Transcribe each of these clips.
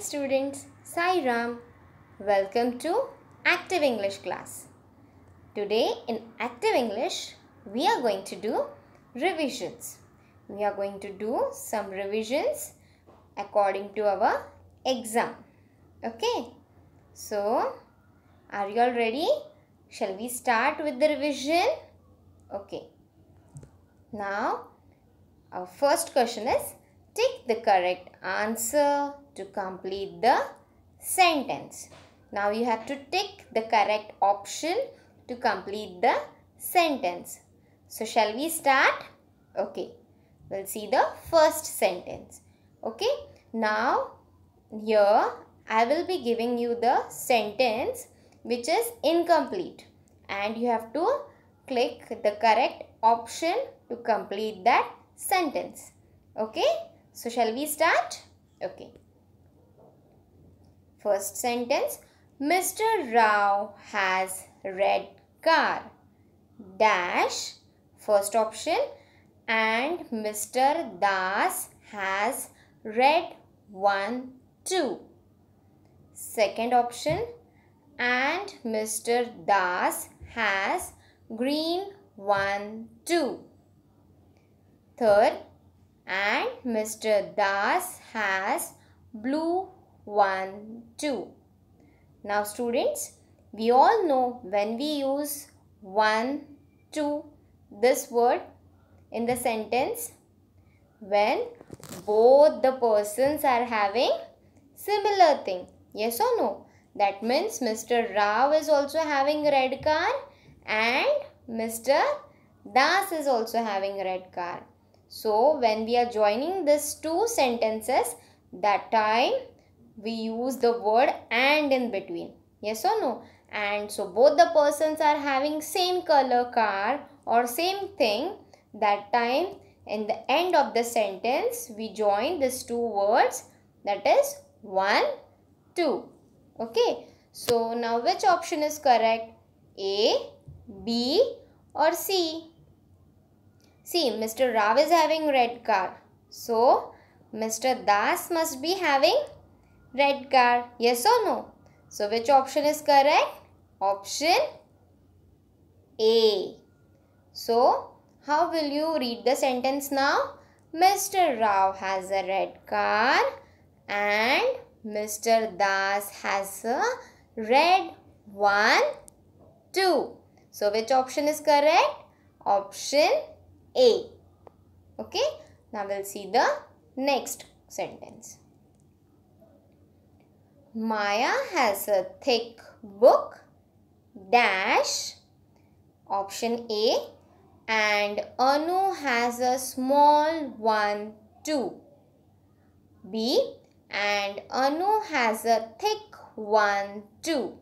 students. Sai Ram. Welcome to Active English class. Today in Active English, we are going to do revisions. We are going to do some revisions according to our exam. Okay. So, are you all ready? Shall we start with the revision? Okay. Now, our first question is Take the correct answer to complete the sentence. Now you have to tick the correct option to complete the sentence. So shall we start? Okay. We'll see the first sentence. Okay. Now here I will be giving you the sentence which is incomplete and you have to click the correct option to complete that sentence. Okay. So shall we start? Okay. First sentence Mr. Rao has red car. Dash first option and Mr. Das has red one two. Second option and Mr. Das has green one two. Third and Mr. Das has blue 1, 2. Now students, we all know when we use 1, 2, this word in the sentence, when both the persons are having similar thing. Yes or no? That means Mr. Rao is also having red car and Mr. Das is also having red car. So when we are joining these two sentences, that time we use the word and in between. Yes or no? And so both the persons are having same color car or same thing. That time in the end of the sentence we join these two words that is one, two. Okay. So now which option is correct? A, B or C? See, Mr. Ravi is having red car. So, Mr. Das must be having red car. Yes or no? So which option is correct? Option A. So how will you read the sentence now? Mr. Rao has a red car and Mr. Das has a red one, two. So which option is correct? Option A. Okay. Now we'll see the next sentence. Maya has a thick book dash option A and Anu has a small one too. B and Anu has a thick one too.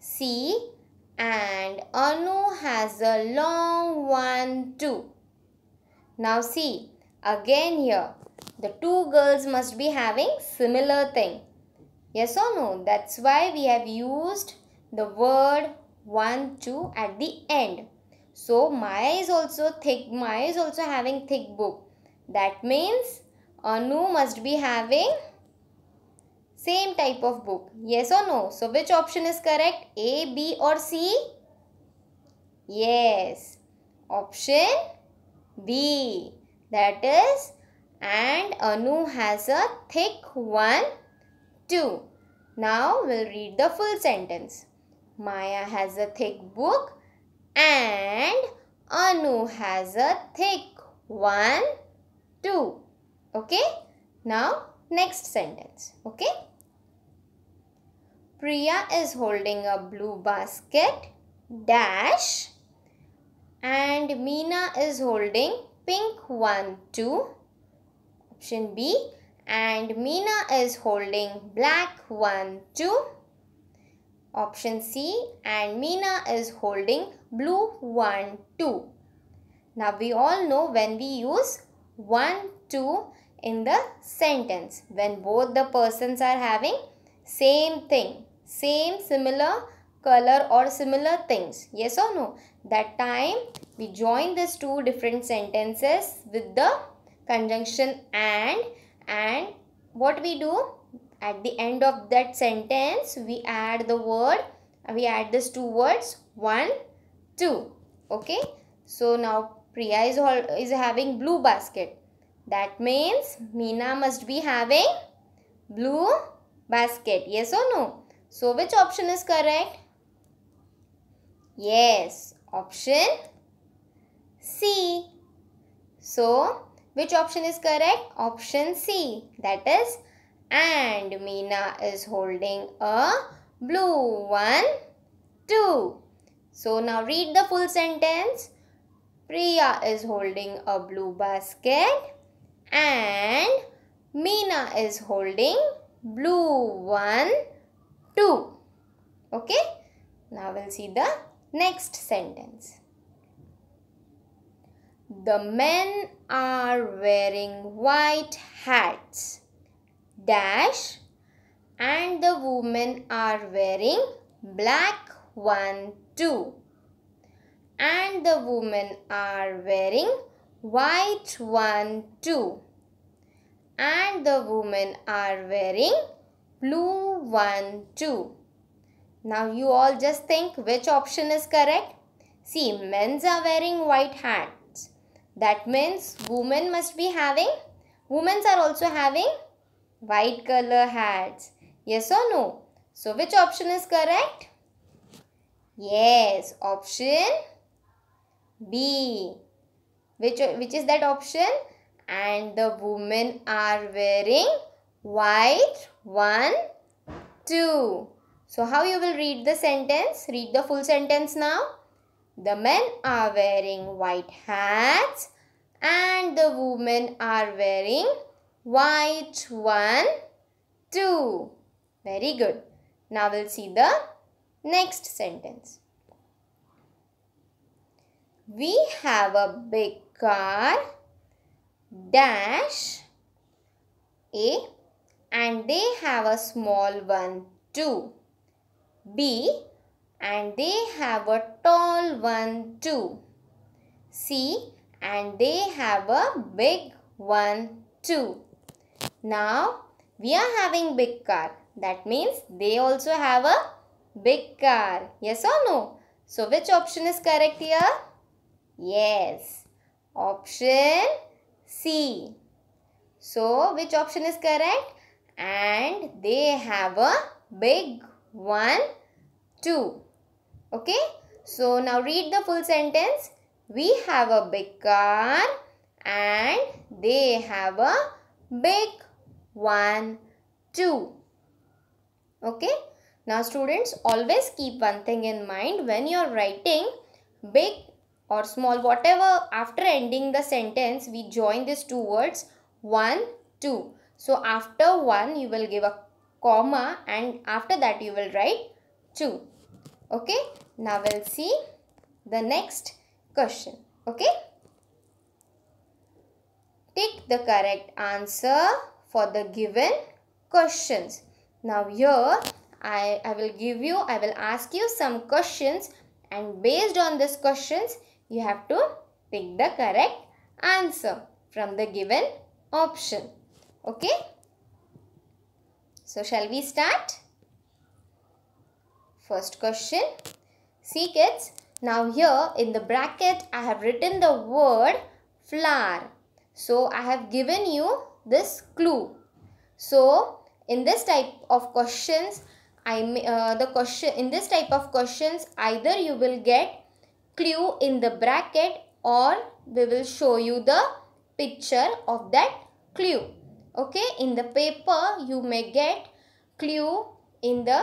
C and Anu has a long one too. Now see again here the two girls must be having similar thing. Yes or no? That's why we have used the word 1, 2 at the end. So Maya is also thick. Maya is also having thick book. That means Anu must be having same type of book. Yes or no? So which option is correct? A, B or C? Yes. Option B. That is and Anu has a thick one 2. Now we'll read the full sentence. Maya has a thick book and Anu has a thick one, two. Okay? Now next sentence. Okay? Priya is holding a blue basket dash and Meena is holding pink one, two. Option B and Meena is holding black one two. Option C and Meena is holding blue one two. Now we all know when we use one two in the sentence when both the persons are having same thing same similar color or similar things yes or no that time we join these two different sentences with the conjunction and and what we do at the end of that sentence we add the word we add these two words one two okay so now priya is all is having blue basket that means meena must be having blue basket yes or no so which option is correct yes option c so which option is correct? Option C. That is and. Meena is holding a blue one, two. So now read the full sentence. Priya is holding a blue basket and Meena is holding blue one, two. Okay. Now we'll see the next sentence. The men are wearing white hats dash and the women are wearing black one too and the women are wearing white one too and the women are wearing blue one too now you all just think which option is correct see men's are wearing white hat that means women must be having, women are also having white color hats. Yes or no? So which option is correct? Yes, option B. Which, which is that option? And the women are wearing white one, two. So how you will read the sentence? Read the full sentence now. The men are wearing white hats and the women are wearing white one, two. Very good. Now we'll see the next sentence. We have a big car dash A and they have a small one too. B and they have a tall one too. C. and they have a big one too. Now, we are having big car. That means they also have a big car. Yes or no? So, which option is correct here? Yes. Option C. So, which option is correct? And they have a big one, too. Okay. So now read the full sentence. We have a big car and they have a big one two. Okay. Now students always keep one thing in mind when you are writing big or small whatever after ending the sentence we join these two words one two. So after one you will give a comma and after that you will write two. Okay. Now we'll see the next question. Okay. Take the correct answer for the given questions. Now here I, I will give you, I will ask you some questions and based on these questions you have to pick the correct answer from the given option. Okay. So shall we start? First question. See kids, now here in the bracket I have written the word flower. So I have given you this clue. So in this type of questions, I uh, the question in this type of questions either you will get clue in the bracket or we will show you the picture of that clue. Okay, in the paper you may get clue in the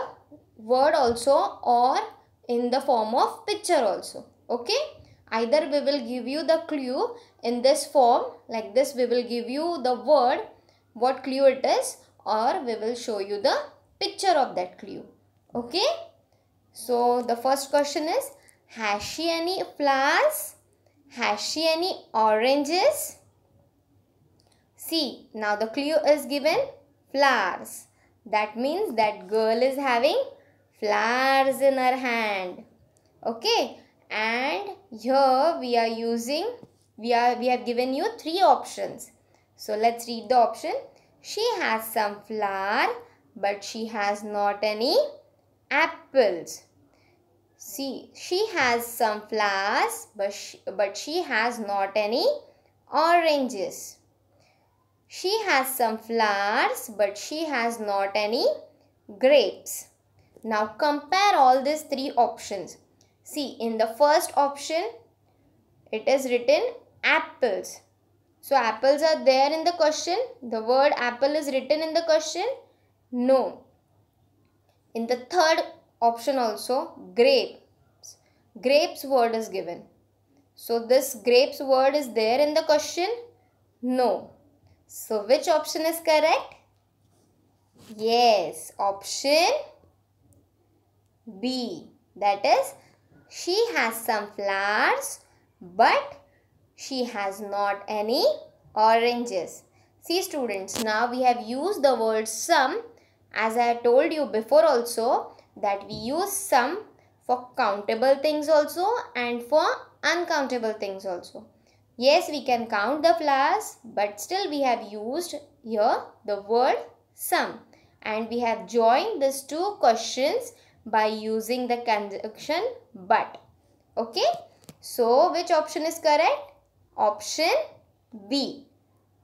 word also or in the form of picture also okay either we will give you the clue in this form like this we will give you the word what clue it is or we will show you the picture of that clue okay so the first question is has she any flowers has she any oranges see now the clue is given flowers that means that girl is having flowers in her hand okay and here we are using we are we have given you three options so let's read the option she has some flower but she has not any apples see she has some flowers but she, but she has not any oranges she has some flowers but she has not any grapes now compare all these three options. See in the first option it is written apples. So apples are there in the question. The word apple is written in the question. No. In the third option also grapes. Grapes word is given. So this grapes word is there in the question. No. So which option is correct? Yes, option B. That is, she has some flowers but she has not any oranges. See students, now we have used the word some as I told you before also that we use some for countable things also and for uncountable things also. Yes, we can count the flowers but still we have used here the word some and we have joined these two questions by using the conjunction but. Okay. So, which option is correct? Option B.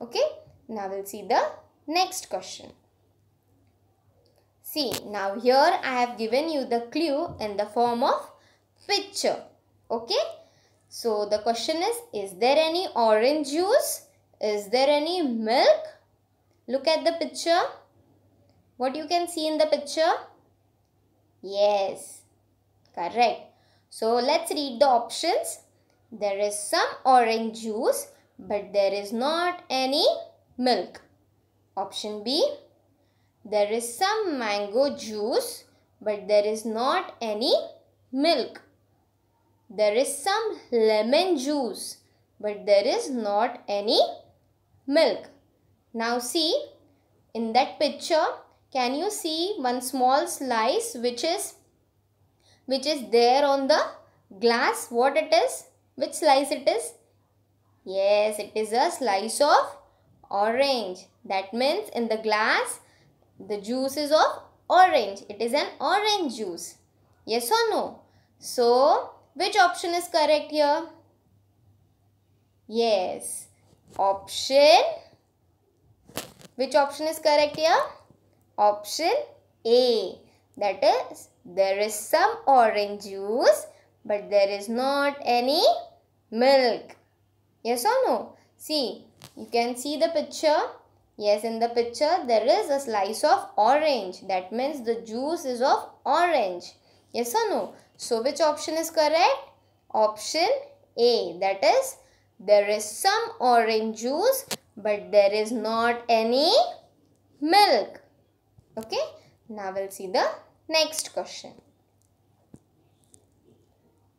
Okay. Now, we'll see the next question. See, now here I have given you the clue in the form of picture. Okay. So, the question is, is there any orange juice? Is there any milk? Look at the picture. What you can see in the picture? Yes, correct. So let's read the options. There is some orange juice but there is not any milk. Option B. There is some mango juice but there is not any milk. There is some lemon juice but there is not any milk. Now see in that picture can you see one small slice which is which is there on the glass what it is which slice it is yes it is a slice of orange that means in the glass the juice is of orange it is an orange juice yes or no so which option is correct here yes option which option is correct here Option A. That is, there is some orange juice, but there is not any milk. Yes or no? See, you can see the picture. Yes, in the picture, there is a slice of orange. That means the juice is of orange. Yes or no? So, which option is correct? Option A. That is, there is some orange juice, but there is not any milk. Okay. Now we'll see the next question.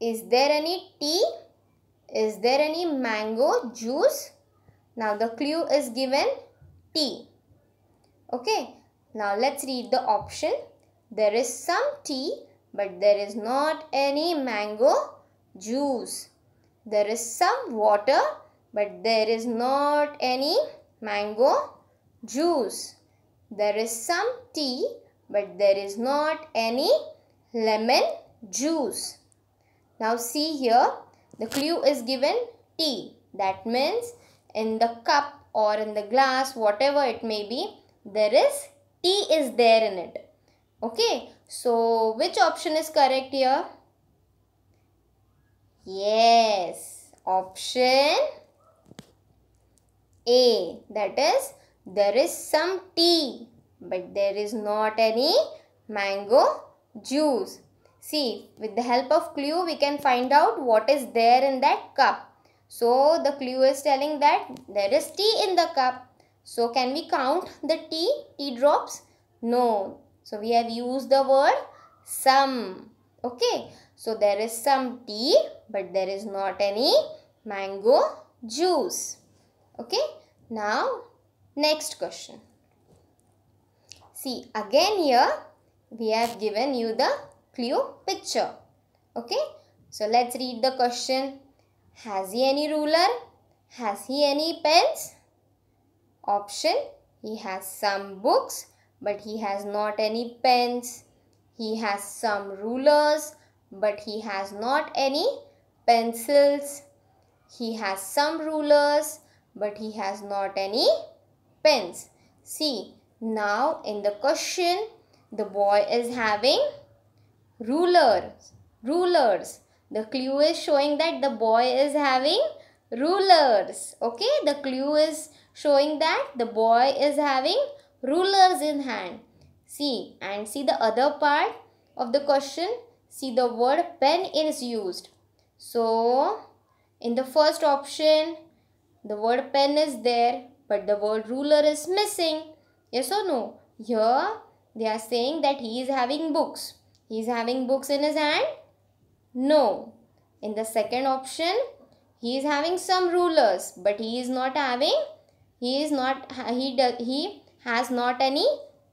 Is there any tea? Is there any mango juice? Now the clue is given tea. Okay. Now let's read the option. There is some tea but there is not any mango juice. There is some water but there is not any mango juice. There is some tea but there is not any lemon juice. Now see here the clue is given tea. That means in the cup or in the glass whatever it may be there is tea is there in it. Okay. So which option is correct here? Yes. Option A that is there is some tea, but there is not any mango juice. See, with the help of clue, we can find out what is there in that cup. So, the clue is telling that there is tea in the cup. So, can we count the tea, tea drops? No. So, we have used the word some. Okay. So, there is some tea, but there is not any mango juice. Okay. Now, Next question. See again here we have given you the clue picture. Okay. So let's read the question. Has he any ruler? Has he any pens? Option. He has some books but he has not any pens. He has some rulers but he has not any pencils. He has some rulers but he has not any pens. See, now in the question, the boy is having rulers. Rulers. The clue is showing that the boy is having rulers. Okay, the clue is showing that the boy is having rulers in hand. See, and see the other part of the question. See, the word pen is used. So, in the first option, the word pen is there but the word ruler is missing. Yes or no? Here they are saying that he is having books. He is having books in his hand? No. In the second option, he is having some rulers, but he is not having, he is not, he, does, he has not any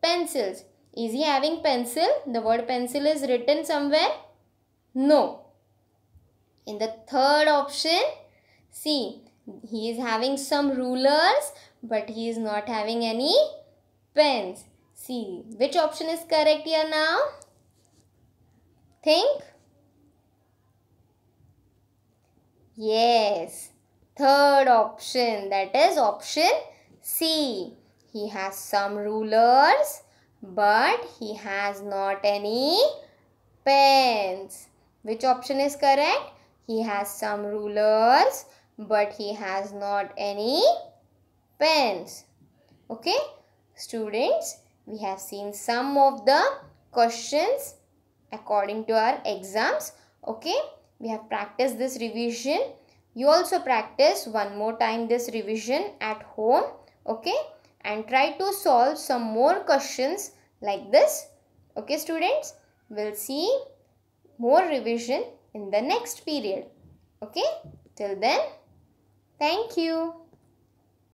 pencils. Is he having pencil? The word pencil is written somewhere? No. In the third option, see, he is having some rulers but he is not having any pens. See which option is correct here now? Think. Yes. Third option that is option C. He has some rulers but he has not any pens. Which option is correct? He has some rulers but he has not any pens. Okay, students, we have seen some of the questions according to our exams. Okay, we have practiced this revision. You also practice one more time this revision at home. Okay, and try to solve some more questions like this. Okay, students, we'll see more revision in the next period. Okay, till then. Thank you.